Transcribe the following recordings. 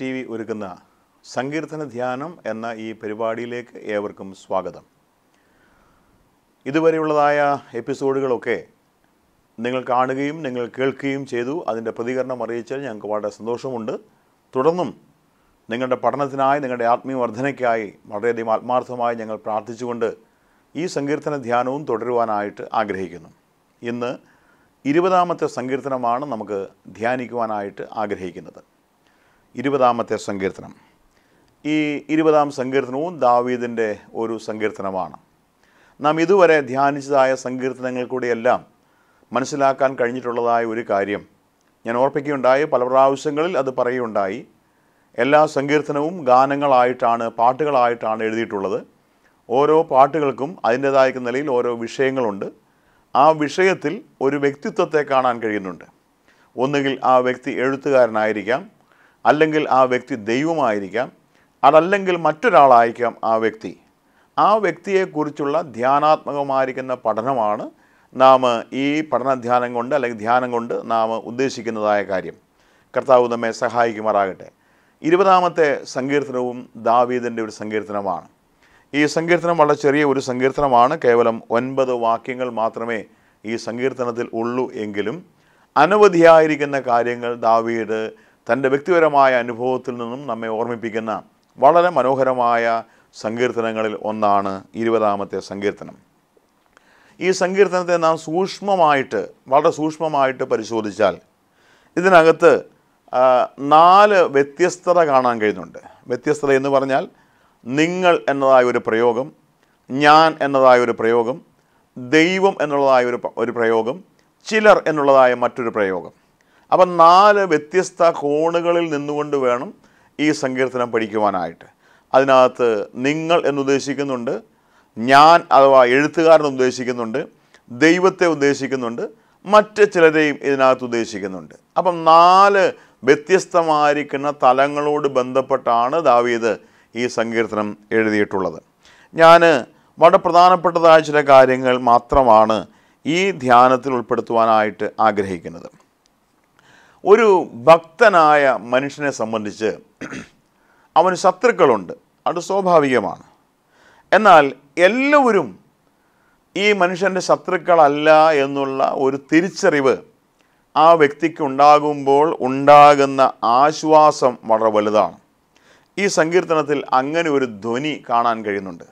T V ഒരുക്കുന്ന സങ്കീർത്തന ധ്യാനം എന്ന ഈ പരിപാടിയിലേക്ക് ഏവർക്കും സ്വാഗതം ഇതുവരെയുള്ളതായ എപ്പിസോഡുകളൊക്കെ നിങ്ങൾ കാണുകയും നിങ്ങൾ കേൾക്കുകയും ചെയ്തു അതിൻ്റെ പ്രതികരണം അറിയിച്ചാൽ ഞങ്ങൾക്ക് വളരെ സന്തോഷമുണ്ട് തുടർന്നും നിങ്ങളുടെ പഠനത്തിനായി നിങ്ങളുടെ ആത്മീയ വർധനയ്ക്കായി വളരെയധികം ആത്മാർത്ഥമായി ഞങ്ങൾ പ്രാർത്ഥിച്ചുകൊണ്ട് ഈ സങ്കീർത്തന ധ്യാനവും തുടരുവാനായിട്ട് ആഗ്രഹിക്കുന്നു ഇന്ന് ഇരുപതാമത്തെ സങ്കീർത്തനമാണ് നമുക്ക് ധ്യാനിക്കുവാനായിട്ട് ആഗ്രഹിക്കുന്നത് ഇരുപതാമത്തെ സങ്കീർത്തനം ഈ ഇരുപതാം സങ്കീർത്തനവും ദാവീദിൻ്റെ ഒരു സങ്കീർത്തനമാണ് നാം ഇതുവരെ ധ്യാനിച്ചതായ സങ്കീർത്തനങ്ങൾ കൂടിയെല്ലാം മനസ്സിലാക്കാൻ കഴിഞ്ഞിട്ടുള്ളതായ ഒരു കാര്യം ഞാൻ ഓർപ്പിക്കുകയുണ്ടായി പല പ്രാവശ്യങ്ങളിൽ അത് പറയുകയുണ്ടായി എല്ലാ സങ്കീർത്തനവും ഗാനങ്ങളായിട്ടാണ് പാട്ടുകളായിട്ടാണ് എഴുതിയിട്ടുള്ളത് ഓരോ പാട്ടുകൾക്കും അതിൻ്റേതായ നിലയിൽ ഓരോ വിഷയങ്ങളുണ്ട് ആ വിഷയത്തിൽ ഒരു വ്യക്തിത്വത്തെ കാണാൻ കഴിയുന്നുണ്ട് ഒന്നുകിൽ ആ വ്യക്തി എഴുത്തുകാരനായിരിക്കാം അല്ലെങ്കിൽ ആ വ്യക്തി ദൈവമായിരിക്കാം അതല്ലെങ്കിൽ മറ്റൊരാളായിരിക്കാം ആ വ്യക്തി ആ വ്യക്തിയെക്കുറിച്ചുള്ള ധ്യാനാത്മകമായിരിക്കുന്ന പഠനമാണ് നാം ഈ പഠനധ്യാനം കൊണ്ട് അല്ലെങ്കിൽ ധ്യാനം കൊണ്ട് നാം ഉദ്ദേശിക്കുന്നതായ കാര്യം കർത്താവ് നമ്മെ സഹായിക്കുമാറാകട്ടെ ഇരുപതാമത്തെ സങ്കീർത്തനവും ദാവീദിൻ്റെ ഒരു സങ്കീർത്തനമാണ് ഈ സങ്കീർത്തനം വളരെ ചെറിയ ഒരു സങ്കീർത്തനമാണ് കേവലം ഒൻപത് വാക്യങ്ങൾ മാത്രമേ ഈ സങ്കീർത്തനത്തിൽ ഉള്ളൂ എങ്കിലും അനവധിയായിരിക്കുന്ന കാര്യങ്ങൾ ദാവീദ് തൻ്റെ വ്യക്തിപരമായ അനുഭവത്തിൽ നിന്നും നമ്മെ ഓർമ്മിപ്പിക്കുന്ന വളരെ മനോഹരമായ സങ്കീർത്തനങ്ങളിൽ ഒന്നാണ് ഇരുപതാമത്തെ സങ്കീർത്തനം ഈ സങ്കീർത്തനത്തെ നാം സൂക്ഷ്മമായിട്ട് വളരെ സൂക്ഷ്മമായിട്ട് പരിശോധിച്ചാൽ ഇതിനകത്ത് നാല് വ്യത്യസ്തത കാണാൻ കഴിയുന്നുണ്ട് വ്യത്യസ്തത എന്ന് പറഞ്ഞാൽ നിങ്ങൾ എന്നതായ ഒരു പ്രയോഗം ഞാൻ എന്നതായ ഒരു പ്രയോഗം ദൈവം എന്നുള്ളതായ ഒരു ഒരു പ്രയോഗം ചിലർ എന്നുള്ളതായ മറ്റൊരു പ്രയോഗം അപ്പം നാല് വ്യത്യസ്ത കോണുകളിൽ നിന്നുകൊണ്ട് വേണം ഈ സങ്കീർത്തനം പഠിക്കുവാനായിട്ട് അതിനകത്ത് നിങ്ങൾ എന്നുദ്ദേശിക്കുന്നുണ്ട് ഞാൻ അഥവാ എഴുത്തുകാരൻ ഉദ്ദേശിക്കുന്നുണ്ട് ദൈവത്തെ ഉദ്ദേശിക്കുന്നുണ്ട് മറ്റ് ചിലരെയും ഇതിനകത്ത് ഉദ്ദേശിക്കുന്നുണ്ട് അപ്പം നാല് വ്യത്യസ്തമായിരിക്കുന്ന തലങ്ങളോട് ബന്ധപ്പെട്ടാണ് ദാവീദ് ഈ സങ്കീർത്തനം എഴുതിയിട്ടുള്ളത് ഞാൻ വളരെ പ്രധാനപ്പെട്ടതായ ചില കാര്യങ്ങൾ മാത്രമാണ് ഈ ധ്യാനത്തിൽ ഉൾപ്പെടുത്തുവാനായിട്ട് ആഗ്രഹിക്കുന്നത് ഒരു ഭക്തനായ മനുഷ്യനെ സംബന്ധിച്ച് അവന് ശത്രുക്കളുണ്ട് അത് സ്വാഭാവികമാണ് എന്നാൽ എല്ലാവരും ഈ മനുഷ്യൻ്റെ ശത്രുക്കളല്ല എന്നുള്ള ഒരു തിരിച്ചറിവ് ആ വ്യക്തിക്ക് ഉണ്ടാകുമ്പോൾ ഉണ്ടാകുന്ന ആശ്വാസം വളരെ വലുതാണ് ഈ സങ്കീർത്തനത്തിൽ അങ്ങനെ ഒരു ധ്വനി കാണാൻ കഴിയുന്നുണ്ട്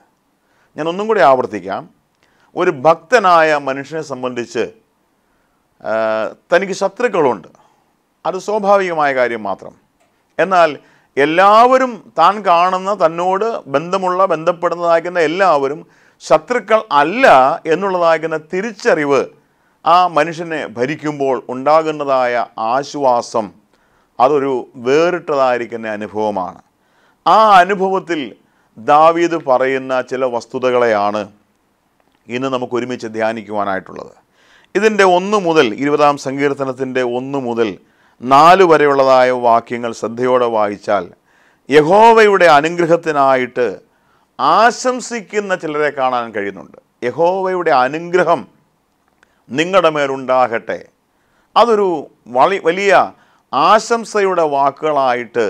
ഞാൻ ഒന്നും കൂടി ആവർത്തിക്കാം ഒരു ഭക്തനായ മനുഷ്യനെ സംബന്ധിച്ച് തനിക്ക് ശത്രുക്കളുണ്ട് അത് സ്വാഭാവികമായ കാര്യം മാത്രം എന്നാൽ എല്ലാവരും താൻ കാണുന്ന തന്നോട് ബന്ധമുള്ള ബന്ധപ്പെടുന്നതാക്കുന്ന എല്ലാവരും ശത്രുക്കൾ അല്ല എന്നുള്ളതാകുന്ന തിരിച്ചറിവ് ആ മനുഷ്യനെ ഭരിക്കുമ്പോൾ ഉണ്ടാകുന്നതായ ആശ്വാസം അതൊരു വേറിട്ടതായിരിക്കുന്ന അനുഭവമാണ് ആ അനുഭവത്തിൽ ദാവീദ് പറയുന്ന ചില വസ്തുതകളെയാണ് ഇന്ന് നമുക്ക് ഒരുമിച്ച് ധ്യാനിക്കുവാനായിട്ടുള്ളത് ഇതിൻ്റെ ഒന്ന് മുതൽ ഇരുപതാം സങ്കീർത്തനത്തിൻ്റെ ഒന്ന് മുതൽ നാല് വരെയുള്ളതായ വാക്യങ്ങൾ ശ്രദ്ധയോടെ വായിച്ചാൽ യഹോവയുടെ അനുഗ്രഹത്തിനായിട്ട് ആശംസിക്കുന്ന ചിലരെ കാണാൻ കഴിയുന്നുണ്ട് യഹോവയുടെ അനുഗ്രഹം നിങ്ങളുടെ മേലുണ്ടാകട്ടെ അതൊരു വളി വലിയ ആശംസയുടെ വാക്കുകളായിട്ട്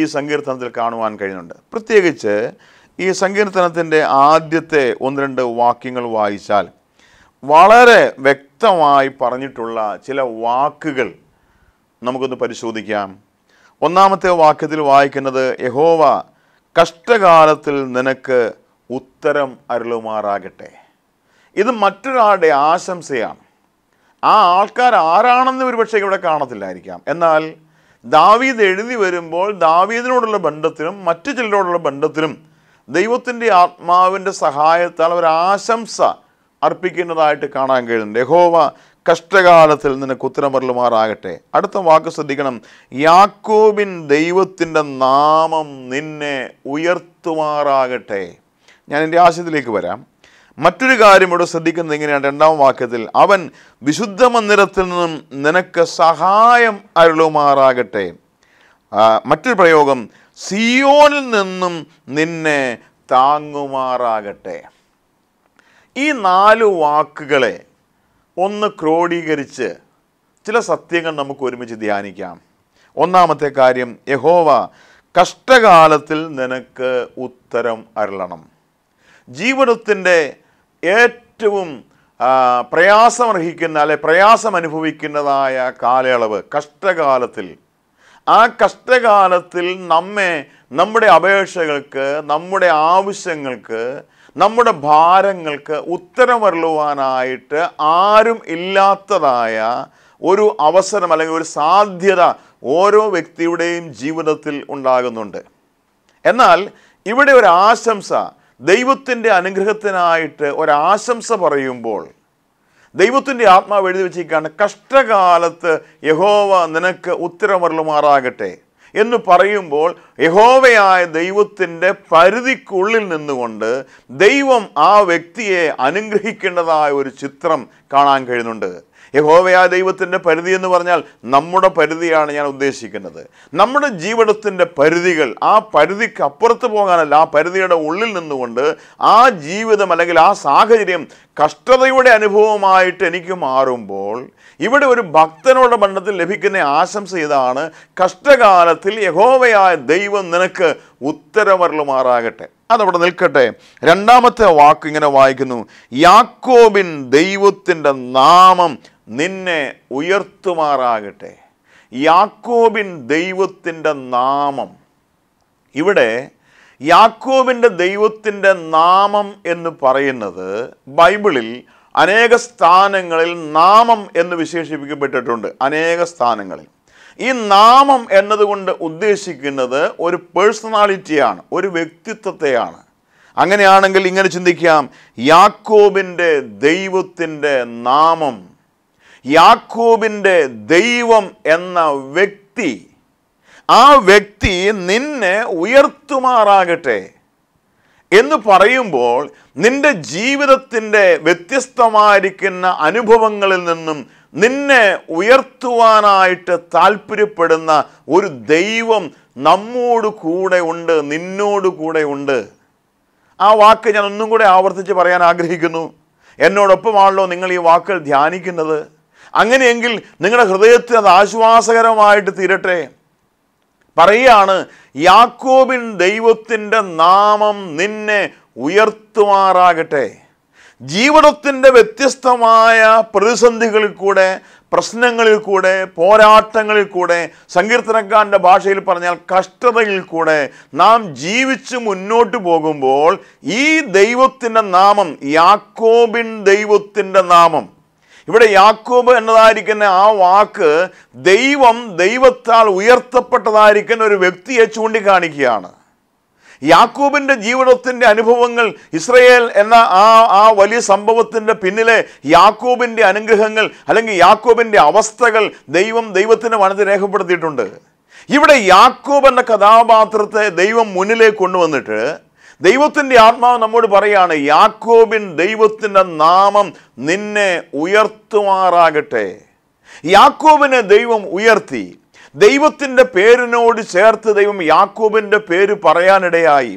ഈ സങ്കീർത്തനത്തിൽ കാണുവാൻ കഴിയുന്നുണ്ട് പ്രത്യേകിച്ച് ഈ സങ്കീർത്തനത്തിൻ്റെ ആദ്യത്തെ ഒന്ന് രണ്ട് വാക്യങ്ങൾ വായിച്ചാൽ വളരെ വ്യക്തമായി പറഞ്ഞിട്ടുള്ള ചില വാക്കുകൾ നമുക്കൊന്ന് പരിശോധിക്കാം ഒന്നാമത്തെ വാക്യത്തിൽ വായിക്കുന്നത് യഹോവ കഷ്ടകാലത്തിൽ നിനക്ക് ഉത്തരം അരുളുമാറാകട്ടെ ഇത് മറ്റൊരാളുടെ ആശംസയാണ് ആ ആൾക്കാർ ആരാണെന്ന് ഒരുപക്ഷെ ഇവിടെ കാണത്തില്ലായിരിക്കാം എന്നാൽ ദാവീദ് എഴുതി വരുമ്പോൾ ദാവീദിനോടുള്ള ബന്ധത്തിനും മറ്റു ചിലരോടുള്ള ബന്ധത്തിനും ദൈവത്തിൻ്റെ ആത്മാവിൻ്റെ സഹായത്താൽ ഒരാശംസ അർപ്പിക്കുന്നതായിട്ട് കാണാൻ കഴിയുന്നുണ്ട് യഹോവ കഷ്ടകാലത്തിൽ നിന്ന് കുത്തിരമറലുമാറാകട്ടെ അടുത്ത വാക്ക് ശ്രദ്ധിക്കണം യാക്കോബിൻ ദൈവത്തിൻ്റെ നാമം നിന്നെ ഉയർത്തുമാറാകട്ടെ ഞാൻ എൻ്റെ ആശയത്തിലേക്ക് വരാം മറ്റൊരു കാര്യം ഇവിടെ ശ്രദ്ധിക്കുന്നത് എങ്ങനെയാണ് രണ്ടാം വാക്യത്തിൽ അവൻ വിശുദ്ധ മന്ദിരത്തിൽ നിന്നും നിനക്ക് സഹായം അരുളുമാറാകട്ടെ മറ്റൊരു പ്രയോഗം സിയോനിൽ നിന്നും നിന്നെ താങ്ങുമാറാകട്ടെ ഈ നാല് വാക്കുകളെ ഒന്ന് ക്രോഡീകരിച്ച് ചില സത്യങ്ങൾ നമുക്ക് ഒരുമിച്ച് ധ്യാനിക്കാം ഒന്നാമത്തെ കാര്യം യഹോവ കഷ്ടകാലത്തിൽ നിനക്ക് ഉത്തരം അരുളണം ജീവിതത്തിൻ്റെ ഏറ്റവും പ്രയാസം അല്ലെ പ്രയാസം അനുഭവിക്കുന്നതായ കാലയളവ് കഷ്ടകാലത്തിൽ ആ കഷ്ടകാലത്തിൽ നമ്മെ നമ്മുടെ അപേക്ഷകൾക്ക് നമ്മുടെ ആവശ്യങ്ങൾക്ക് നമ്മുടെ ഭാരങ്ങൾക്ക് ഉത്തരമരുളുവാനായിട്ട് ആരും ഇല്ലാത്തതായ ഒരു അവസരം അല്ലെങ്കിൽ ഒരു സാധ്യത ഓരോ വ്യക്തിയുടെയും ജീവിതത്തിൽ ഉണ്ടാകുന്നുണ്ട് എന്നാൽ ഇവിടെ ഒരു ആശംസ ദൈവത്തിൻ്റെ അനുഗ്രഹത്തിനായിട്ട് ഒരാശംസ പറയുമ്പോൾ ദൈവത്തിൻ്റെ ആത്മാവ് എഴുതി വെച്ചിരിക്കുകയാണ് കഷ്ടകാലത്ത് യഹോവ നിനക്ക് ഉത്തരമരുളുമാറാകട്ടെ എന്ന് പറയുമ്പോൾ യഹോവയായ ദൈവത്തിൻ്റെ പരിധിക്കുള്ളിൽ നിന്നുകൊണ്ട് ദൈവം ആ വ്യക്തിയെ അനുഗ്രഹിക്കേണ്ടതായ ഒരു ചിത്രം കാണാൻ കഴിയുന്നുണ്ട് യഹോവയായ ദൈവത്തിൻ്റെ പരിധി എന്ന് പറഞ്ഞാൽ നമ്മുടെ പരിധിയാണ് ഞാൻ ഉദ്ദേശിക്കുന്നത് നമ്മുടെ ജീവിതത്തിൻ്റെ പരിധികൾ ആ പരിധിക്ക് അപ്പുറത്ത് പോകാനല്ല ആ പരിധിയുടെ ഉള്ളിൽ നിന്നുകൊണ്ട് ആ ജീവിതം അല്ലെങ്കിൽ ആ സാഹചര്യം കഷ്ടതയുടെ അനുഭവമായിട്ട് എനിക്ക് മാറുമ്പോൾ ഇവിടെ ഒരു ഭക്തനോട് ബന്ധത്തിൽ ലഭിക്കുന്ന ആശംസ ഇതാണ് കഷ്ടകാലത്തിൽ യഹോവയായ ദൈവം നിനക്ക് ഉത്തരവരലുമാറാകട്ടെ അതവിടെ നിൽക്കട്ടെ രണ്ടാമത്തെ വാക്ക് ഇങ്ങനെ വായിക്കുന്നു യാക്കോബിൻ ദൈവത്തിൻ്റെ നാമം നിന്നെ ഉയർത്തുമാറാകട്ടെ യാക്കോബിൻ ദൈവത്തിൻ്റെ നാമം ഇവിടെ യാക്കോബിൻ്റെ ദൈവത്തിൻ്റെ നാമം എന്ന് പറയുന്നത് ബൈബിളിൽ അനേക സ്ഥാനങ്ങളിൽ നാമം എന്ന് വിശേഷിപ്പിക്കപ്പെട്ടിട്ടുണ്ട് അനേക സ്ഥാനങ്ങളിൽ ഈ നാമം എന്നതുകൊണ്ട് ഉദ്ദേശിക്കുന്നത് ഒരു പേഴ്സണാലിറ്റിയാണ് ഒരു വ്യക്തിത്വത്തെയാണ് അങ്ങനെയാണെങ്കിൽ ഇങ്ങനെ ചിന്തിക്കാം യാക്കോബിൻ്റെ ദൈവത്തിൻ്റെ നാമം യാക്കൂബിൻ്റെ ദൈവം എന്ന വ്യക്തി ആ വ്യക്തി നിന്നെ ഉയർത്തുമാറാകട്ടെ എന്ന് പറയുമ്പോൾ നിന്റെ ജീവിതത്തിൻ്റെ വ്യത്യസ്തമായിരിക്കുന്ന അനുഭവങ്ങളിൽ നിന്നും നിന്നെ ഉയർത്തുവാനായിട്ട് താല്പര്യപ്പെടുന്ന ഒരു ദൈവം നമ്മോട് കൂടെ ഉണ്ട് നിന്നോട് കൂടെ ഉണ്ട് ആ വാക്ക് ഞാൻ ഒന്നും കൂടെ ആവർത്തിച്ച് പറയാൻ ആഗ്രഹിക്കുന്നു എന്നോടൊപ്പമാണല്ലോ നിങ്ങൾ ഈ വാക്കുകൾ ധ്യാനിക്കുന്നത് അങ്ങനെയെങ്കിൽ നിങ്ങളുടെ ഹൃദയത്തിൽ അത് ആശ്വാസകരമായിട്ട് തീരട്ടെ പറയാണ് യാക്കോബിൻ ദൈവത്തിൻ്റെ നാമം നിന്നെ ഉയർത്തുമാറാകട്ടെ ജീവിതത്തിൻ്റെ വ്യത്യസ്തമായ പ്രതിസന്ധികളിൽ കൂടെ പ്രശ്നങ്ങളിൽ കൂടെ പോരാട്ടങ്ങളിൽ കൂടെ സങ്കീർത്തനക്കാരൻ്റെ ഭാഷയിൽ പറഞ്ഞാൽ കഷ്ടതയിൽ കൂടെ നാം ജീവിച്ച് മുന്നോട്ട് പോകുമ്പോൾ ഈ ദൈവത്തിൻ്റെ നാമം യാക്കോബിൻ ദൈവത്തിൻ്റെ നാമം ഇവിടെ യാക്കോബ് എന്നതായിരിക്കുന്ന ആ വാക്ക് ദൈവം ദൈവത്താൽ ഉയർത്തപ്പെട്ടതായിരിക്കുന്ന ഒരു വ്യക്തിയെ ചൂണ്ടിക്കാണിക്കുകയാണ് യാക്കൂബിൻ്റെ ജീവിതത്തിൻ്റെ അനുഭവങ്ങൾ ഇസ്രയേൽ എന്ന ആ ആ വലിയ സംഭവത്തിൻ്റെ പിന്നിലെ യാക്കൂബിൻ്റെ അനുഗ്രഹങ്ങൾ അല്ലെങ്കിൽ യാക്കൂബിൻ്റെ അവസ്ഥകൾ ദൈവം ദൈവത്തിൻ്റെ മനത്തിൽ രേഖപ്പെടുത്തിയിട്ടുണ്ട് ഇവിടെ യാക്കൂബ് എന്ന കഥാപാത്രത്തെ ദൈവം മുന്നിലേക്ക് കൊണ്ടുവന്നിട്ട് ദൈവത്തിൻ്റെ ആത്മാവ് നമ്മോട് പറയാണ് യാക്കോബിൻ ദൈവത്തിൻ്റെ നാമം നിന്നെ ഉയർത്തുമാറാകട്ടെ യാക്കോബിനെ ദൈവം ഉയർത്തി ദൈവത്തിൻ്റെ പേരിനോട് ചേർത്ത് ദൈവം യാക്കോബിൻ്റെ പേര് പറയാനിടയായി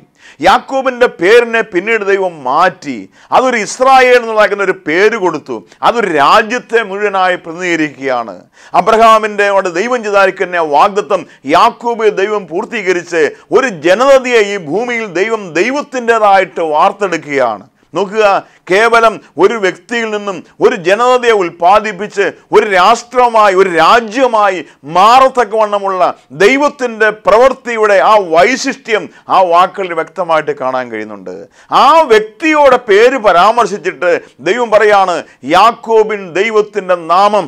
യാക്കോബിൻ്റെ പേരിനെ പിന്നീട് ദൈവം മാറ്റി അതൊരു ഇസ്രായേൽ എന്നുള്ള ഒരു പേര് കൊടുത്തു അതൊരു രാജ്യത്തെ മുഴുവനായി പ്രതിനിധീകരിക്കുകയാണ് അബ്രഹാമിൻ്റെ അവിടെ ദൈവം ചെയ്താരിക്കുന്ന വാഗ്ദത്വം യാക്കോബ് ദൈവം പൂർത്തീകരിച്ച് ഒരു ജനതയെ ഈ ഭൂമിയിൽ ദൈവം ദൈവത്തിൻ്റെതായിട്ട് വാർത്തെടുക്കുകയാണ് നോക്കുക കേവലം ഒരു വ്യക്തിയിൽ നിന്നും ഒരു ജനതയെ ഉൽപ്പാദിപ്പിച്ച് ഒരു രാഷ്ട്രമായി ഒരു രാജ്യമായി മാറത്തക്കവണ്ണമുള്ള ദൈവത്തിൻ്റെ പ്രവൃത്തിയുടെ ആ വൈശിഷ്ട്യം ആ വാക്കുകളിൽ വ്യക്തമായിട്ട് കാണാൻ കഴിയുന്നുണ്ട് ആ വ്യക്തിയോടെ പേര് പരാമർശിച്ചിട്ട് ദൈവം പറയാണ് യാക്കോബിൻ ദൈവത്തിൻ്റെ നാമം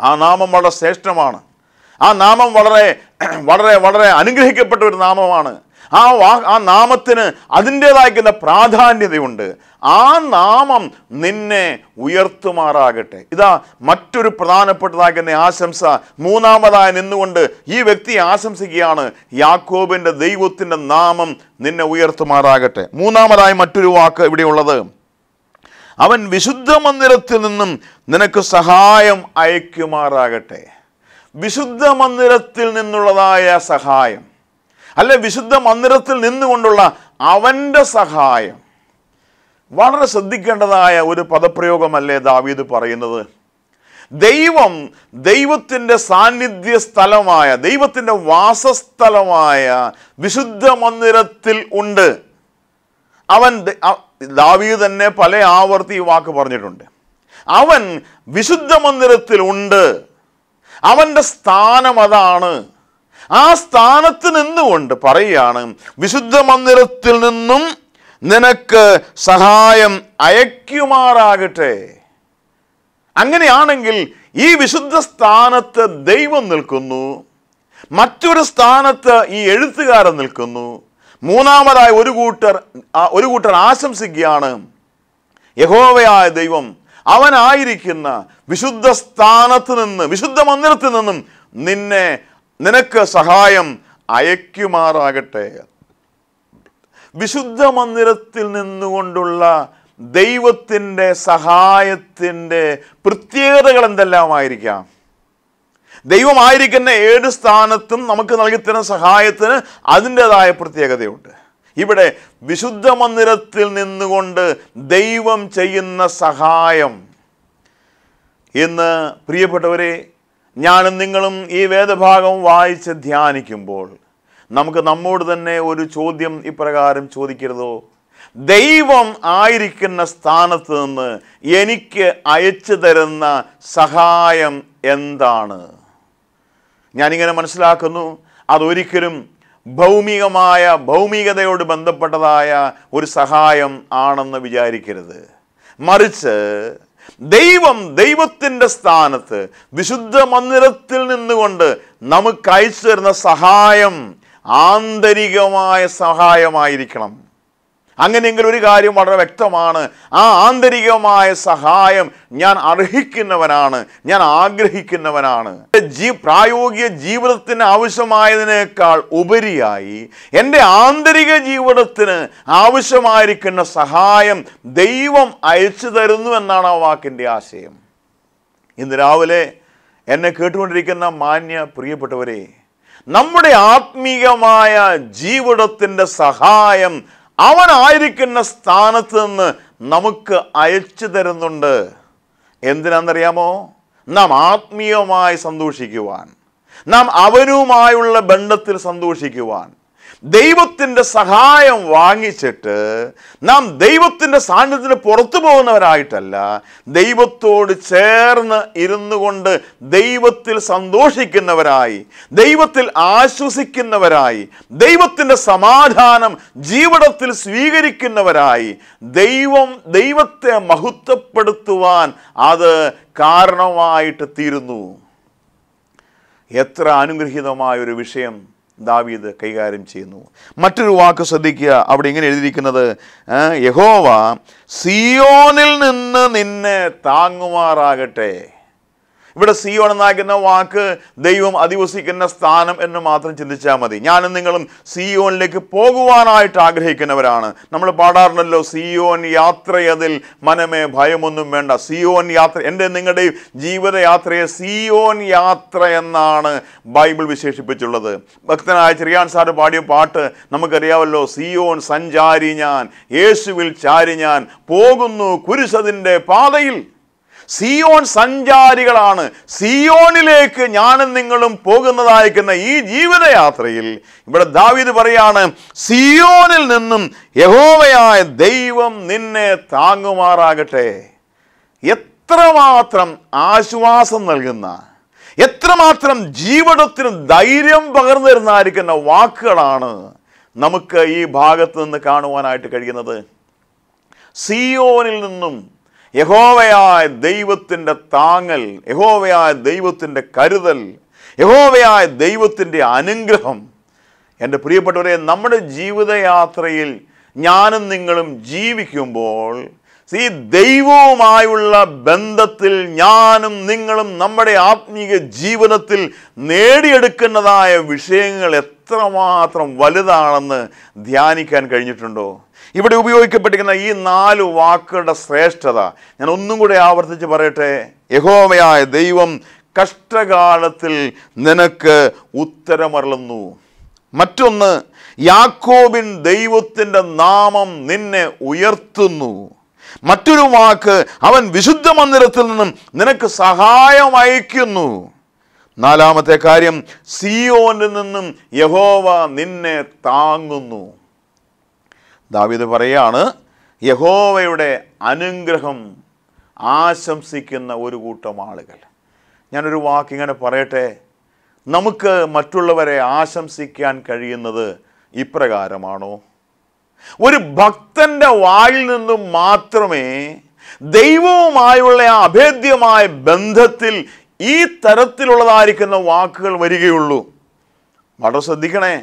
ആ നാമം വളരെ ശ്രേഷ്ഠമാണ് ആ നാമം വളരെ വളരെ വളരെ അനുഗ്രഹിക്കപ്പെട്ട ഒരു നാമമാണ് ആ വാ ആ നാമത്തിന് അതിൻ്റെതായിരിക്കുന്ന പ്രാധാന്യതയുണ്ട് ആ നാമം നിന്നെ ഉയർത്തുമാറാകട്ടെ ഇതാ മറ്റൊരു പ്രധാനപ്പെട്ടതാകുന്ന ആശംസ മൂന്നാമതായി നിന്നുകൊണ്ട് ഈ വ്യക്തി ആശംസിക്കുകയാണ് യാക്കോബിൻ്റെ ദൈവത്തിൻ്റെ നാമം നിന്നെ ഉയർത്തുമാറാകട്ടെ മൂന്നാമതായി മറ്റൊരു വാക്ക് ഇവിടെയുള്ളത് അവൻ വിശുദ്ധ മന്ദിരത്തിൽ നിന്നും നിനക്ക് സഹായം അയക്കുമാറാകട്ടെ വിശുദ്ധ മന്ദിരത്തിൽ നിന്നുള്ളതായ സഹായം അല്ലെ വിശുദ്ധ മന്ദിരത്തിൽ നിന്നുകൊണ്ടുള്ള അവൻ്റെ സഹായം വളരെ ശ്രദ്ധിക്കേണ്ടതായ ഒരു പദപ്രയോഗമല്ലേ ദാവീദ് പറയുന്നത് ദൈവം ദൈവത്തിൻ്റെ സാന്നിധ്യ സ്ഥലമായ ദൈവത്തിൻ്റെ വാസസ്ഥലമായ വിശുദ്ധ മന്ദിരത്തിൽ ഉണ്ട് അവൻ ദാവീദ് തന്നെ പല ആവർത്തി ഈ വാക്ക് പറഞ്ഞിട്ടുണ്ട് അവൻ വിശുദ്ധ മന്ദിരത്തിൽ ഉണ്ട് അവൻ്റെ സ്ഥാനം അതാണ് ആ സ്ഥാനത്ത് നിന്നുകൊണ്ട് പറയാണ് വിശുദ്ധ മന്ദിരത്തിൽ നിന്നും നിനക്ക് സഹായം അയക്കുമാറാകട്ടെ അങ്ങനെയാണെങ്കിൽ ഈ വിശുദ്ധ സ്ഥാനത്ത് ദൈവം നിൽക്കുന്നു മറ്റൊരു സ്ഥാനത്ത് ഈ എഴുത്തുകാരൻ നിൽക്കുന്നു മൂന്നാമതായി ഒരു കൂട്ടർ ഒരു കൂട്ടർ ആശംസിക്കുകയാണ് യഹോവയായ ദൈവം അവനായിരിക്കുന്ന വിശുദ്ധ സ്ഥാനത്ത് നിന്ന് വിശുദ്ധ മന്ദിരത്തിൽ നിന്നും നിന്നെ നിനക്ക് സഹായം അയക്കുമാറാകട്ടെ വിശുദ്ധ മന്ദിരത്തിൽ നിന്നുകൊണ്ടുള്ള ദൈവത്തിൻ്റെ സഹായത്തിൻ്റെ പ്രത്യേകതകൾ എന്തെല്ലാമായിരിക്കാം ദൈവമായിരിക്കുന്ന ഏത് സ്ഥാനത്തും നമുക്ക് നൽകിത്തരുന്ന സഹായത്തിന് അതിൻ്റെതായ പ്രത്യേകതയുണ്ട് ഇവിടെ വിശുദ്ധ മന്ദിരത്തിൽ നിന്നുകൊണ്ട് ദൈവം ചെയ്യുന്ന സഹായം എന്ന് പ്രിയപ്പെട്ടവരെ ഞാനും നിങ്ങളും ഈ വേദഭാഗം വായിച്ച് ധ്യാനിക്കുമ്പോൾ നമുക്ക് നമ്മോട് തന്നെ ഒരു ചോദ്യം ഇപ്രകാരം ചോദിക്കരുതോ ദൈവം ആയിരിക്കുന്ന സ്ഥാനത്ത് നിന്ന് എനിക്ക് അയച്ചു തരുന്ന സഹായം എന്താണ് ഞാനിങ്ങനെ മനസ്സിലാക്കുന്നു അതൊരിക്കലും ഭൗമികമായ ഭൗമികതയോട് ബന്ധപ്പെട്ടതായ ഒരു സഹായം ആണെന്ന് വിചാരിക്കരുത് മറിച്ച് ദൈവം ദൈവത്തിൻ്റെ സ്ഥാനത്ത് വിശുദ്ധ മന്ദിരത്തിൽ നിന്നുകൊണ്ട് നമുക്ക് അയച്ചു തരുന്ന സഹായം ആന്തരികമായ സഹായമായിരിക്കണം അങ്ങനെയെങ്കിൽ ഒരു കാര്യം വളരെ വ്യക്തമാണ് ആ ആന്തരികമായ സഹായം ഞാൻ അർഹിക്കുന്നവനാണ് ഞാൻ ആഗ്രഹിക്കുന്നവനാണ് ജീ പ്രായോഗിക ജീവിതത്തിന് ആവശ്യമായതിനേക്കാൾ ഉപരിയായി എൻ്റെ ആന്തരിക ജീവിതത്തിന് ആവശ്യമായിരിക്കുന്ന സഹായം ദൈവം അയച്ചു തരുന്നു എന്നാണ് ആ വാക്കിൻ്റെ ആശയം ഇന്ന് രാവിലെ എന്നെ കേട്ടുകൊണ്ടിരിക്കുന്ന മാന്യ പ്രിയപ്പെട്ടവരെ നമ്മുടെ ആത്മീയമായ ജീവിതത്തിൻ്റെ സഹായം അവൻ ആയിരിക്കുന്ന സ്ഥാനത്ത് നിന്ന് നമുക്ക് അയച്ചു തരുന്നുണ്ട് എന്തിനാണെന്നറിയാമോ നാം ആത്മീയമായി സന്തോഷിക്കുവാൻ നാം അവനുമായുള്ള ബന്ധത്തിൽ സന്തോഷിക്കുവാൻ ദൈവത്തിൻ്റെ സഹായം വാങ്ങിച്ചിട്ട് നാം ദൈവത്തിൻ്റെ സാന്നിധ്യത്തിന് പുറത്തു പോകുന്നവരായിട്ടല്ല ദൈവത്തോട് ചേർന്ന് ഇരുന്നു കൊണ്ട് ദൈവത്തിൽ സന്തോഷിക്കുന്നവരായി ദൈവത്തിൽ ആശ്വസിക്കുന്നവരായി ദൈവത്തിൻ്റെ സമാധാനം ജീവിതത്തിൽ സ്വീകരിക്കുന്നവരായി ദൈവം ദൈവത്തെ മഹത്വപ്പെടുത്തുവാൻ അത് കാരണമായിട്ട് തീരുന്നു എത്ര അനുഗ്രഹീതമായൊരു വിഷയം ദാവീദ് കൈകാര്യം ചെയ്യുന്നു മറ്റൊരു വാക്ക് ശ്രദ്ധിക്കുക അവിടെ ഇങ്ങനെ എഴുതിയിരിക്കുന്നത് യഹോവ സിയോനിൽ നിന്ന് നിന്നെ താങ്ങുമാറാകട്ടെ ഇവിടെ സിയോൺ എന്നാക്കുന്ന വാക്ക് ദൈവം അധിവസിക്കുന്ന സ്ഥാനം എന്ന് മാത്രം ചിന്തിച്ചാൽ മതി ഞാനും നിങ്ങളും സിയോണിലേക്ക് പോകുവാനായിട്ട് ആഗ്രഹിക്കുന്നവരാണ് നമ്മൾ പാടാറുണ്ടല്ലോ സിയോൻ യാത്രയതിൽ മനമേ ഭയമൊന്നും വേണ്ട സിയോൻ യാത്ര എൻ്റെ നിങ്ങളുടെയും ജീവിതയാത്രയെ സിയോൻ യാത്ര എന്നാണ് ബൈബിൾ വിശേഷിപ്പിച്ചുള്ളത് ഭക്തനായ ചെറിയാൻ സാർ പാടിയ പാട്ട് നമുക്കറിയാമല്ലോ സിയോൻ സഞ്ചാരി ഞാൻ യേശുവിൽ ചാരി ഞാൻ പോകുന്നു കുരിശതിൻ്റെ പാതയിൽ സിയോൺ സഞ്ചാരികളാണ് സിയോണിലേക്ക് ഞാനും നിങ്ങളും പോകുന്നതായിരിക്കുന്ന ഈ ജീവിതയാത്രയിൽ ഇവിടെ ദാവീദ് പറയാണ് സിയോണിൽ നിന്നും യഹോവയായ ദൈവം നിന്നെ താങ്ങുമാറാകട്ടെ എത്രമാത്രം ആശ്വാസം നൽകുന്ന എത്രമാത്രം ജീവിതത്തിന് ധൈര്യം പകർന്നു തരുന്നതായിരിക്കുന്ന വാക്കുകളാണ് നമുക്ക് ഈ ഭാഗത്ത് നിന്ന് കാണുവാനായിട്ട് കഴിയുന്നത് സിയോനിൽ നിന്നും യഹോവയായ ദൈവത്തിൻ്റെ താങ്ങൽ യഹോവയായ ദൈവത്തിൻ്റെ കരുതൽ യഹോവയായ ദൈവത്തിൻ്റെ അനുഗ്രഹം എൻ്റെ പ്രിയപ്പെട്ടവരെ നമ്മുടെ ജീവിതയാത്രയിൽ ഞാനും നിങ്ങളും ജീവിക്കുമ്പോൾ ഈ ദൈവവുമായുള്ള ബന്ധത്തിൽ ഞാനും നിങ്ങളും നമ്മുടെ ആത്മീയ ജീവിതത്തിൽ നേടിയെടുക്കുന്നതായ വിഷയങ്ങൾ എത്രമാത്രം വലുതാണെന്ന് ധ്യാനിക്കാൻ കഴിഞ്ഞിട്ടുണ്ടോ ഇവിടെ ഉപയോഗിക്കപ്പെട്ടിരിക്കുന്ന ഈ നാല് വാക്കുകളുടെ ശ്രേഷ്ഠത ഞാൻ ഒന്നും കൂടെ ആവർത്തിച്ച് പറയട്ടെ യഹോമയായ ദൈവം കഷ്ടകാലത്തിൽ നിനക്ക് ഉത്തരമറളുന്നു മറ്റൊന്ന് യാക്കോബിൻ ദൈവത്തിൻ്റെ നാമം നിന്നെ ഉയർത്തുന്നു മറ്റൊരു വാക്ക് അവൻ വിശുദ്ധ മന്ദിരത്തിൽ നിന്നും നിനക്ക് സഹായം അയക്കുന്നു നാലാമത്തെ കാര്യം സിയോനിൽ നിന്നും യഹോവ നിന്നെ താങ്ങുന്നു ദാവിത് പറയാണ് യഹോവയുടെ അനുഗ്രഹം ആശംസിക്കുന്ന ഒരു കൂട്ടം ആളുകൾ ഞാനൊരു വാക്കിങ്ങനെ പറയട്ടെ നമുക്ക് മറ്റുള്ളവരെ ആശംസിക്കാൻ കഴിയുന്നത് ഇപ്രകാരമാണോ ഒരു ഭക്തന്റെ വായിൽ നിന്നും മാത്രമേ ദൈവവുമായുള്ള ആ അഭേദ്യമായ ബന്ധത്തിൽ ഈ തരത്തിലുള്ളതായിരിക്കുന്ന വാക്കുകൾ വരികയുള്ളൂ വളരെ ശ്രദ്ധിക്കണേ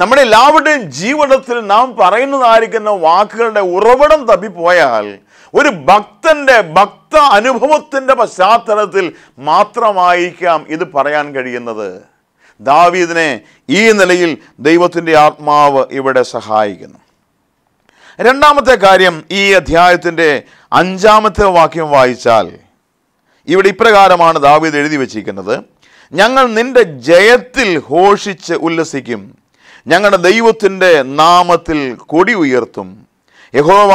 നമ്മുടെ എല്ലാവരുടെയും ജീവിതത്തിൽ നാം പറയുന്നതായിരിക്കുന്ന വാക്കുകളുടെ ഉറവിടം തപ്പിപ്പോയാൽ ഒരു ഭക്തൻ്റെ ഭക്ത അനുഭവത്തിൻ്റെ പശ്ചാത്തലത്തിൽ മാത്രമായിരിക്കാം ഇത് പറയാൻ കഴിയുന്നത് ദാവീദിനെ ഈ നിലയിൽ ദൈവത്തിൻ്റെ ആത്മാവ് ഇവിടെ സഹായിക്കുന്നു രണ്ടാമത്തെ കാര്യം ഈ അധ്യായത്തിൻ്റെ അഞ്ചാമത്തെ വാക്യം വായിച്ചാൽ ഇവിടെ ഇപ്രകാരമാണ് ദാവീദ് എഴുതി വച്ചിരിക്കുന്നത് ഞങ്ങൾ നിന്റെ ജയത്തിൽ ഘോഷിച്ച് ഉല്ലസിക്കും ഞങ്ങളുടെ ദൈവത്തിൻ്റെ നാമത്തിൽ കൊടി ഉയർത്തും യഹോവ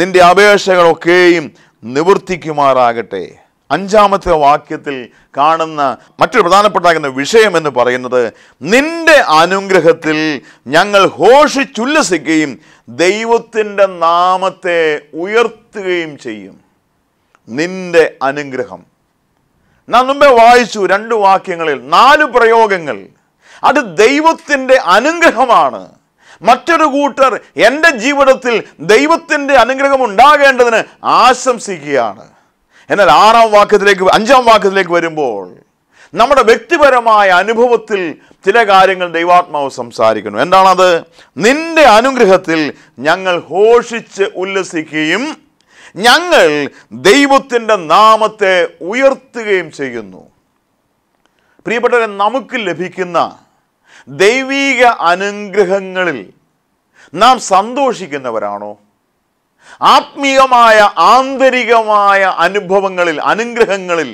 നിന്റെ അപേക്ഷകളൊക്കെയും നിവർത്തിക്കുമാറാകട്ടെ അഞ്ചാമത്തെ വാക്യത്തിൽ കാണുന്ന മറ്റൊരു പ്രധാനപ്പെട്ട വിഷയം എന്ന് പറയുന്നത് നിന്റെ അനുഗ്രഹത്തിൽ ഞങ്ങൾ ഘോഷിച്ചുല്ലസിക്കുകയും ദൈവത്തിൻ്റെ നാമത്തെ ഉയർത്തുകയും ചെയ്യും നിന്റെ അനുഗ്രഹം നാം മുമ്പേ വായിച്ചു രണ്ട് വാക്യങ്ങളിൽ നാല് പ്രയോഗങ്ങൾ അത് ദൈവത്തിൻ്റെ അനുഗ്രഹമാണ് മറ്റൊരു കൂട്ടർ എൻ്റെ ജീവിതത്തിൽ ദൈവത്തിൻ്റെ അനുഗ്രഹം ഉണ്ടാകേണ്ടതിന് ആശംസിക്കുകയാണ് എന്നാൽ ആറാം വാക്യത്തിലേക്ക് അഞ്ചാം വാക്യത്തിലേക്ക് വരുമ്പോൾ നമ്മുടെ വ്യക്തിപരമായ അനുഭവത്തിൽ ചില കാര്യങ്ങൾ ദൈവാത്മാവ് സംസാരിക്കുന്നു എന്താണത് നിന്റെ അനുഗ്രഹത്തിൽ ഞങ്ങൾ ഘോഷിച്ച് ഉല്ലസിക്കുകയും ഞങ്ങൾ ദൈവത്തിൻ്റെ നാമത്തെ ഉയർത്തുകയും ചെയ്യുന്നു പ്രിയപ്പെട്ടവരെ നമുക്ക് ലഭിക്കുന്ന ദൈവീക അനുഗ്രഹങ്ങളിൽ നാം സന്തോഷിക്കുന്നവരാണോ ആത്മീയമായ ആന്തരികമായ അനുഭവങ്ങളിൽ അനുഗ്രഹങ്ങളിൽ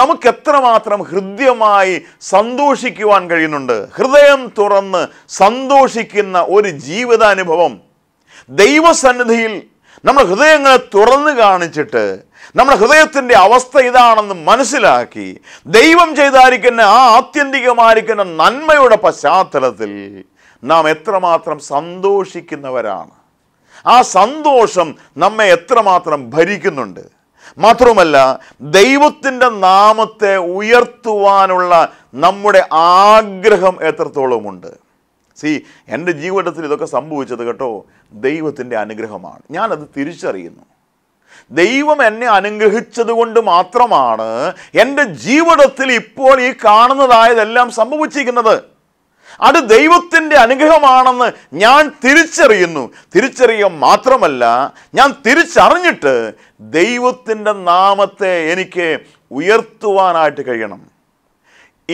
നമുക്ക് എത്രമാത്രം ഹൃദ്യമായി സന്തോഷിക്കുവാൻ കഴിയുന്നുണ്ട് ഹൃദയം തുറന്ന് സന്തോഷിക്കുന്ന ഒരു ജീവിതാനുഭവം ദൈവസന്നിധിയിൽ നമ്മുടെ ഹൃദയങ്ങളെ തുറന്നു കാണിച്ചിട്ട് നമ്മുടെ ഹൃദയത്തിൻ്റെ അവസ്ഥ ഇതാണെന്ന് മനസ്സിലാക്കി ദൈവം ചെയ്തായിരിക്കുന്ന ആ ആത്യന്തികമായിരിക്കുന്ന നന്മയുടെ പശ്ചാത്തലത്തിൽ നാം എത്രമാത്രം സന്തോഷിക്കുന്നവരാണ് ആ സന്തോഷം നമ്മെ എത്രമാത്രം ഭരിക്കുന്നുണ്ട് മാത്രവുമല്ല ദൈവത്തിൻ്റെ നാമത്തെ ഉയർത്തുവാനുള്ള നമ്മുടെ ആഗ്രഹം എത്രത്തോളമുണ്ട് സി എൻ്റെ ജീവിതത്തിൽ ഇതൊക്കെ സംഭവിച്ചത് കേട്ടോ ദൈവത്തിൻ്റെ അനുഗ്രഹമാണ് ഞാനത് തിരിച്ചറിയുന്നു ദൈവം എന്നെ അനുഗ്രഹിച്ചത് കൊണ്ട് മാത്രമാണ് എൻ്റെ ജീവിതത്തിൽ ഇപ്പോൾ ഈ കാണുന്നതായതെല്ലാം സംഭവിച്ചിരിക്കുന്നത് അത് ദൈവത്തിൻ്റെ അനുഗ്രഹമാണെന്ന് ഞാൻ തിരിച്ചറിയുന്നു തിരിച്ചറിയുക മാത്രമല്ല ഞാൻ തിരിച്ചറിഞ്ഞിട്ട് ദൈവത്തിൻ്റെ നാമത്തെ എനിക്ക് ഉയർത്തുവാനായിട്ട് കഴിയണം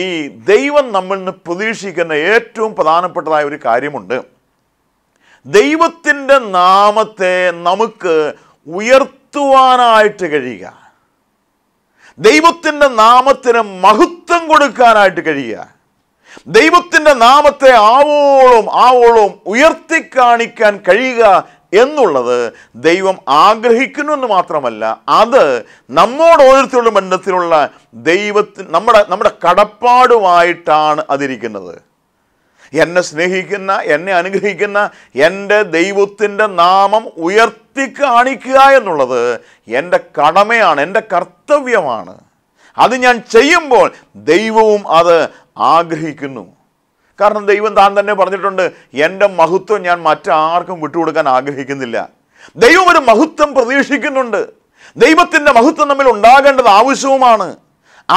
ഈ ദൈവം നമ്മളിൽ നിന്ന് പ്രതീക്ഷിക്കുന്ന ഏറ്റവും പ്രധാനപ്പെട്ടതായ ഒരു കാര്യമുണ്ട് ദൈവത്തിൻ്റെ നാമത്തെ നമുക്ക് ഉയർത്തുവാനായിട്ട് കഴിയുക ദൈവത്തിൻ്റെ നാമത്തിന് മഹത്വം കൊടുക്കാനായിട്ട് കഴിയുക ദൈവത്തിൻ്റെ നാമത്തെ ആവോളം ആവോളം ഉയർത്തി കാണിക്കാൻ കഴിയുക എന്നുള്ളത് ദൈവം ആഗ്രഹിക്കുന്നു എന്ന് മാത്രമല്ല അത് നമ്മോട് ഓരോരുത്തരുടെ ബന്ധത്തിലുള്ള ദൈവത്തിന് നമ്മുടെ നമ്മുടെ കടപ്പാടുമായിട്ടാണ് അതിരിക്കുന്നത് എന്നെ സ്നേഹിക്കുന്ന എന്നെ അനുഗ്രഹിക്കുന്ന എൻ്റെ ദൈവത്തിൻ്റെ നാമം ഉയർത്തി കാണിക്കുക എന്നുള്ളത് എൻ്റെ കടമയാണ് എൻ്റെ കർത്തവ്യമാണ് അത് ഞാൻ ചെയ്യുമ്പോൾ ദൈവവും അത് ആഗ്രഹിക്കുന്നു കാരണം ദൈവം താൻ തന്നെ പറഞ്ഞിട്ടുണ്ട് എൻ്റെ മഹത്വം ഞാൻ മറ്റാർക്കും വിട്ടുകൊടുക്കാൻ ആഗ്രഹിക്കുന്നില്ല ദൈവം ഒരു മഹത്വം പ്രതീക്ഷിക്കുന്നുണ്ട് ദൈവത്തിൻ്റെ മഹത്വം നമ്മിൽ ഉണ്ടാകേണ്ടത് ആവശ്യവുമാണ്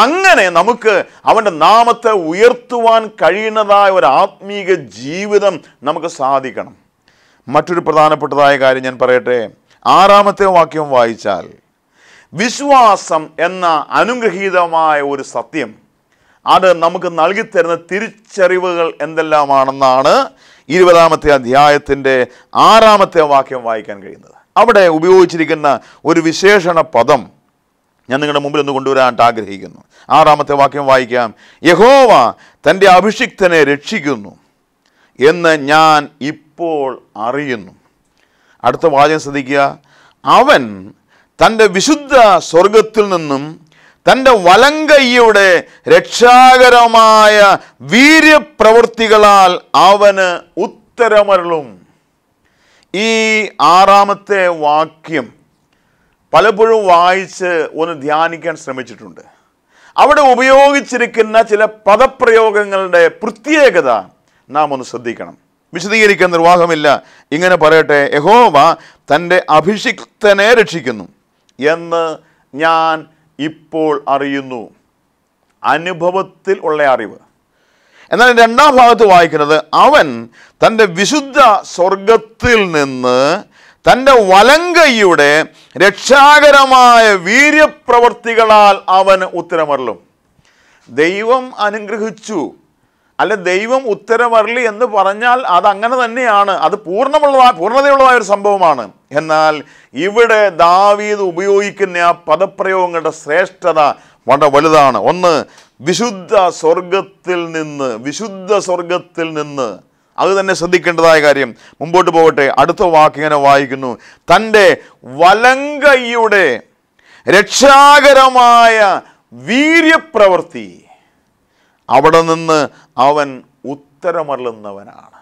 അങ്ങനെ നമുക്ക് അവൻ്റെ നാമത്തെ ഉയർത്തുവാൻ കഴിയുന്നതായ ഒരു ആത്മീക ജീവിതം നമുക്ക് സാധിക്കണം മറ്റൊരു പ്രധാനപ്പെട്ടതായ കാര്യം ഞാൻ പറയട്ടെ ആറാമത്തെ വാക്യം വായിച്ചാൽ വിശ്വാസം എന്ന അനുഗ്രഹീതമായ ഒരു സത്യം അത് നമുക്ക് നൽകിത്തരുന്ന തിരിച്ചറിവുകൾ എന്തെല്ലാമാണെന്നാണ് ഇരുപതാമത്തെ അധ്യായത്തിൻ്റെ ആറാമത്തെ വാക്യം വായിക്കാൻ കഴിയുന്നത് അവിടെ ഉപയോഗിച്ചിരിക്കുന്ന ഒരു വിശേഷണ പദം ഞാൻ നിങ്ങളുടെ മുമ്പിൽ ഒന്ന് കൊണ്ടുവരാനായിട്ട് ആഗ്രഹിക്കുന്നു ആറാമത്തെ വാക്യം വായിക്കാം യഹോവ തൻ്റെ അഭിഷിക്തനെ രക്ഷിക്കുന്നു എന്ന് ഞാൻ ഇപ്പോൾ അറിയുന്നു അടുത്ത വാചകം ശ്രദ്ധിക്കുക അവൻ തൻ്റെ വിശുദ്ധ സ്വർഗത്തിൽ നിന്നും തൻ്റെ വലങ്കയ്യുടെ രക്ഷാകരമായ വീര്യപ്രവൃത്തികളാൽ അവന് ഉത്തരമരളും ഈ ആറാമത്തെ വാക്യം പലപ്പോഴും വായിച്ച് ഒന്ന് ധ്യാനിക്കാൻ ശ്രമിച്ചിട്ടുണ്ട് അവിടെ ഉപയോഗിച്ചിരിക്കുന്ന ചില പദപ്രയോഗങ്ങളുടെ പ്രത്യേകത നാം ഒന്ന് ശ്രദ്ധിക്കണം വിശദീകരിക്കാൻ നിർവാഹമില്ല ഇങ്ങനെ പറയട്ടെ യഹോവ തൻ്റെ അഭിഷിക്തനെ രക്ഷിക്കുന്നു എന്ന് ഞാൻ ഇപ്പോൾ അറിയുന്നു അനുഭവത്തിൽ ഉള്ള അറിവ് എന്നാൽ രണ്ടാം ഭാഗത്ത് വായിക്കുന്നത് അവൻ തൻ്റെ വിശുദ്ധ സ്വർഗത്തിൽ നിന്ന് തൻ്റെ വലങ്കയുടെ രക്ഷാകരമായ വീര്യപ്രവർത്തികളാൽ അവൻ ഉത്തരമറലും ദൈവം അനുഗ്രഹിച്ചു അല്ല ദൈവം ഉത്തരമരളി എന്ന് പറഞ്ഞാൽ അത് അങ്ങനെ തന്നെയാണ് അത് പൂർണ്ണമുള്ളതാ പൂർണ്ണതയുള്ളതായ ഒരു സംഭവമാണ് എന്നാൽ ഇവിടെ ദാവീദ് ഉപയോഗിക്കുന്ന ആ പദപ്രയോഗങ്ങളുടെ ശ്രേഷ്ഠത വളരെ വലുതാണ് ഒന്ന് വിശുദ്ധ സ്വർഗത്തിൽ നിന്ന് വിശുദ്ധ സ്വർഗത്തിൽ നിന്ന് അത് തന്നെ ശ്രദ്ധിക്കേണ്ടതായ കാര്യം മുമ്പോട്ട് പോകട്ടെ അടുത്ത ഇങ്ങനെ വായിക്കുന്നു തൻ്റെ വലങ്കയ്യുടെ രക്ഷാകരമായ വീര്യപ്രവൃത്തി അവിടെ നിന്ന് അവൻ ഉത്തരമല്ലുന്നവനാണ്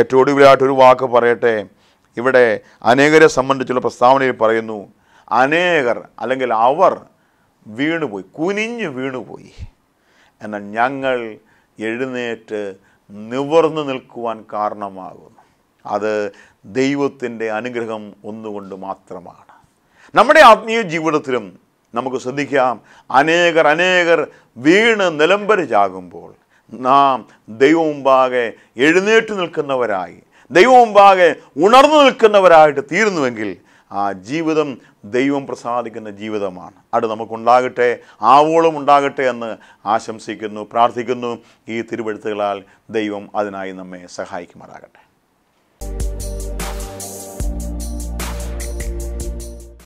ഏറ്റവും ഒടുവിലായിട്ടൊരു വാക്ക് പറയട്ടെ ഇവിടെ അനേകരെ സംബന്ധിച്ചുള്ള പ്രസ്താവനയിൽ പറയുന്നു അനേകർ അല്ലെങ്കിൽ അവർ വീണുപോയി കുനിഞ്ഞു വീണുപോയി എന്നാൽ ഞങ്ങൾ എഴുന്നേറ്റ് നിവർന്നു നിൽക്കുവാൻ കാരണമാകുന്നു അത് ദൈവത്തിൻ്റെ അനുഗ്രഹം ഒന്നുകൊണ്ട് മാത്രമാണ് നമ്മുടെ ആത്മീയ ജീവിതത്തിലും നമുക്ക് ശ്രദ്ധിക്കാം അനേകർ അനേകർ വീണ് നിലംബരിച്ചാകുമ്പോൾ നാം ദൈവമുമ്പാകെ എഴുന്നേറ്റ് നിൽക്കുന്നവരായി ദൈവമുമ്പാകെ ഉണർന്നു നിൽക്കുന്നവരായിട്ട് തീരുന്നുവെങ്കിൽ ആ ജീവിതം ദൈവം പ്രസാദിക്കുന്ന ജീവിതമാണ് അത് നമുക്കുണ്ടാകട്ടെ ആവോളം ഉണ്ടാകട്ടെ എന്ന് ആശംസിക്കുന്നു പ്രാർത്ഥിക്കുന്നു ഈ തിരുവഴുത്തുകളാൽ ദൈവം അതിനായി നമ്മെ സഹായിക്കുമാറാകട്ടെ